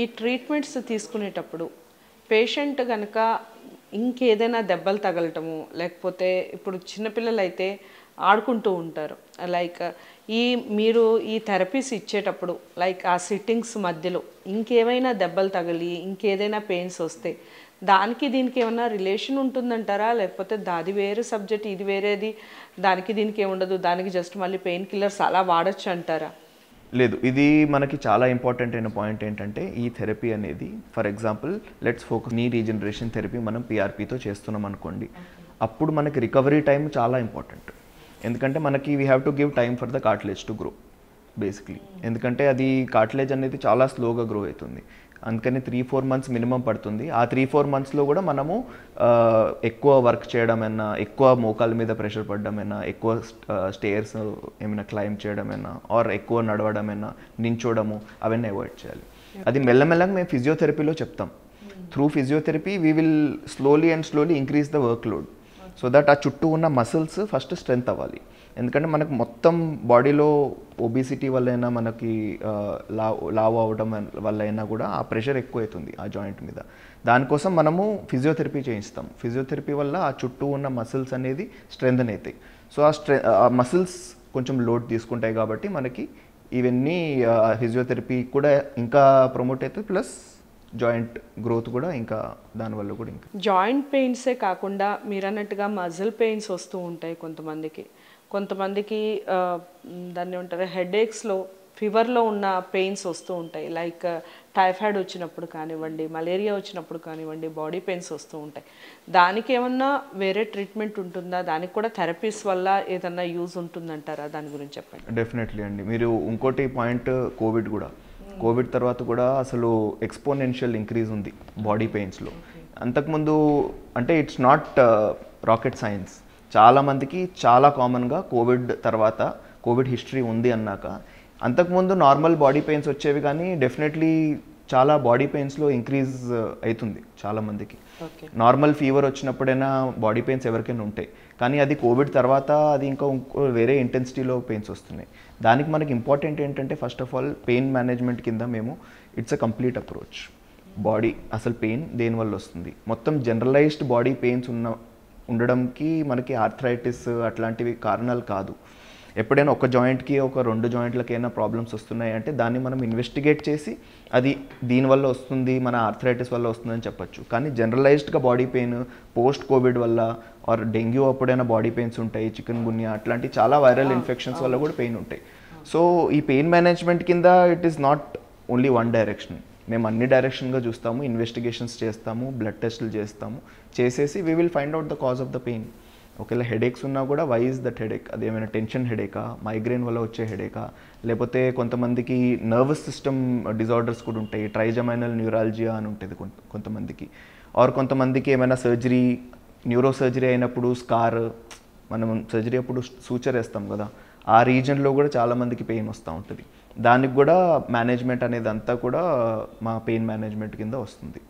ఈ ట్రీట్మెంట్స్ తీసుకునేటప్పుడు పేషెంట్ కనుక ఇంకేదైనా దెబ్బలు తగలటము లేకపోతే ఇప్పుడు చిన్నపిల్లలు అయితే ఆడుకుంటూ ఉంటారు లైక్ ఈ మీరు ఈ థెరపీస్ ఇచ్చేటప్పుడు లైక్ ఆ సిట్టింగ్స్ మధ్యలో ఇంకేమైనా దెబ్బలు తగిలి ఇంకేదైనా పెయిన్స్ వస్తే దానికి దీనికి ఏమైనా రిలేషన్ ఉంటుందంటారా లేకపోతే దాది వేరే సబ్జెక్ట్ ఇది వేరేది దానికి దీనికి ఏముండదు దానికి జస్ట్ మళ్ళీ పెయిన్ కిల్లర్స్ అలా వాడచ్చు అంటారా లేదు ఇది మనకి చాలా ఇంపార్టెంట్ అయిన పాయింట్ ఏంటంటే ఈ థెరపీ అనేది ఫర్ ఎగ్జాంపుల్ లెట్స్ ఫోకస్ నీ రీజనరేషన్ థెరపీ మనం పీఆర్పీతో చేస్తున్నాం అనుకోండి అప్పుడు మనకి రికవరీ టైం చాలా ఇంపార్టెంట్ ఎందుకంటే మనకి we have to give time for the cartilage to grow basically ఎందుకంటే అది కార్ట్లేజ్ అనేది చాలా స్లోగా గ్రో అవుతుంది అందుకని త్రీ ఫోర్ మంత్స్ మినిమం పడుతుంది ఆ త్రీ ఫోర్ మంత్స్లో కూడా మనము ఎక్కువ వర్క్ చేయడమైనా ఎక్కువ మోకాల మీద ప్రెషర్ పడడమైనా ఎక్కువ స్టేర్స్ ఏమైనా చేయడం చేయడమైనా ఆర్ ఎక్కువ నడవడమైనా నించోడము అవన్నీ అవాయిడ్ చేయాలి అది మెల్లమెల్లగా మేము ఫిజియోథెరపీలో చెప్తాం త్రూ physiotherapy we will slowly and slowly increase the workload so that ఆ చుట్టూ ఉన్న మసిల్స్ ఫస్ట్ స్ట్రెంత్ అవ్వాలి ఎందుకంటే మనకు మొత్తం బాడీలో ఒబిసిటీ వల్లైనా మనకి లావ్ లావ్ అవ్వడం వల్ల అయినా కూడా ఆ ప్రెషర్ ఎక్కువ అవుతుంది ఆ జాయింట్ మీద దానికోసం మనము ఫిజియోథెరపీ చేయిస్తాం ఫిజియోథెరపీ వల్ల ఆ చుట్టూ ఉన్న మసిల్స్ అనేది స్ట్రెంగ్ అవుతాయి సో ఆ స్ట్రె ఆ మసిల్స్ కొంచెం లోడ్ తీసుకుంటాయి కాబట్టి మనకి ఇవన్నీ ఫిజియోథెరపీ కూడా ఇంకా ప్రమోట్ అవుతుంది ప్లస్ జాయింట్ గ్రోత్ కూడా ఇంకా దానివల్ల కూడా ఇంకా జాయింట్ పెయిన్సే కాకుండా మీరు అన్నట్టుగా మజిల్ పెయిన్స్ వస్తూ ఉంటాయి కొంతమందికి కొంతమందికి దాన్ని ఉంటారు హెడేక్స్లో ఫీవర్లో ఉన్న పెయిన్స్ వస్తూ ఉంటాయి లైక్ టైఫాయిడ్ వచ్చినప్పుడు కానివ్వండి మలేరియా వచ్చినప్పుడు కానివ్వండి బాడీ పెయిన్స్ వస్తూ ఉంటాయి దానికి ఏమన్నా వేరే ట్రీట్మెంట్ ఉంటుందా దానికి కూడా థెరపీస్ వల్ల ఏదన్నా యూజ్ ఉంటుందంటారా దాని గురించి చెప్పండి డెఫినెట్లీ అండి మీరు ఇంకోటి పాయింట్ కోవిడ్ కూడా కోవిడ్ hmm. తర్వాత కూడా అసలు ఎక్స్పోనెన్షియల్ ఇంక్రీజ్ ఉంది బాడీ పెయిన్స్లో అంతకుముందు అంటే ఇట్స్ నాట్ రాకెట్ సైన్స్ చాలామందికి చాలా కామన్గా కోవిడ్ తర్వాత కోవిడ్ హిస్టరీ ఉంది అన్నాక అంతకుముందు నార్మల్ బాడీ పెయిన్స్ వచ్చేవి కానీ డెఫినెట్లీ చాలా బాడీ పెయిన్స్లో ఇంక్రీజ్ అవుతుంది చాలామందికి నార్మల్ ఫీవర్ వచ్చినప్పుడైనా బాడీ పెయిన్స్ ఎవరికైనా ఉంటాయి కానీ అది కోవిడ్ తర్వాత అది ఇంకా ఇంకో వేరే ఇంటెన్సిటీలో పెయిన్స్ వస్తున్నాయి దానికి మనకి ఇంపార్టెంట్ ఏంటంటే first of all pain management కింద మేము it's a complete approach body అసలు పెయిన్ దేనివల్ల వస్తుంది మొత్తం జనరలైజ్డ్ బాడీ పెయిన్స్ ఉన్న ఉండడంకి మనకి ఆర్థరైటిస్ అట్లాంటివి కారణాలు కాదు ఎప్పుడైనా ఒక జాయింట్కి ఒక రెండు జాయింట్లకి ఏమైనా ప్రాబ్లమ్స్ వస్తున్నాయి అంటే దాన్ని మనం ఇన్వెస్టిగేట్ చేసి అది దీనివల్ల వస్తుంది మన ఆర్థరైటిస్ వల్ల వస్తుందని చెప్పొచ్చు కానీ జనరలైజ్డ్గా బాడీ పెయిన్ పోస్ట్ కోవిడ్ వల్ల ఆర్ డెంగ్యూ అప్పుడైనా బాడీ పెయిన్స్ ఉంటాయి చికెన్ గున్యా అట్లాంటి చాలా వైరల్ ఇన్ఫెక్షన్స్ వల్ల కూడా పెయిన్ ఉంటాయి సో ఈ పెయిన్ మేనేజ్మెంట్ కింద it is not only one direction మేము అన్ని డైరెక్షన్గా చూస్తాము ఇన్వెస్టిగేషన్స్ చేస్తాము బ్లడ్ టెస్టులు చేస్తాము చేసేసి we will find out the cause of the pain ఒకవేళ హెడేక్స్ ఉన్నా కూడా వై ఇస్ దట్ హెడేక్ అది ఏమైనా టెన్షన్ హెడేకా మైగ్రేన్ వల్ల వచ్చే హెడేకా లేకపోతే కొంతమందికి నర్వస్ సిస్టమ్ డిజార్డర్స్ కూడా ఉంటాయి ట్రైజమైనల్ న్యూరాలజియా అని ఉంటుంది కొంతమందికి ఆర్ కొంతమందికి ఏమైనా సర్జరీ న్యూరో సర్జరీ అయినప్పుడు స్కార్ మనం సర్జరీ అప్పుడు సూచర్ వేస్తాం కదా ఆ రీజన్లో కూడా చాలామందికి పెయిన్ వస్తూ ఉంటుంది దానికి కూడా మేనేజ్మెంట్ అనేది అంతా కూడా మా పెయిన్ మేనేజ్మెంట్ కింద వస్తుంది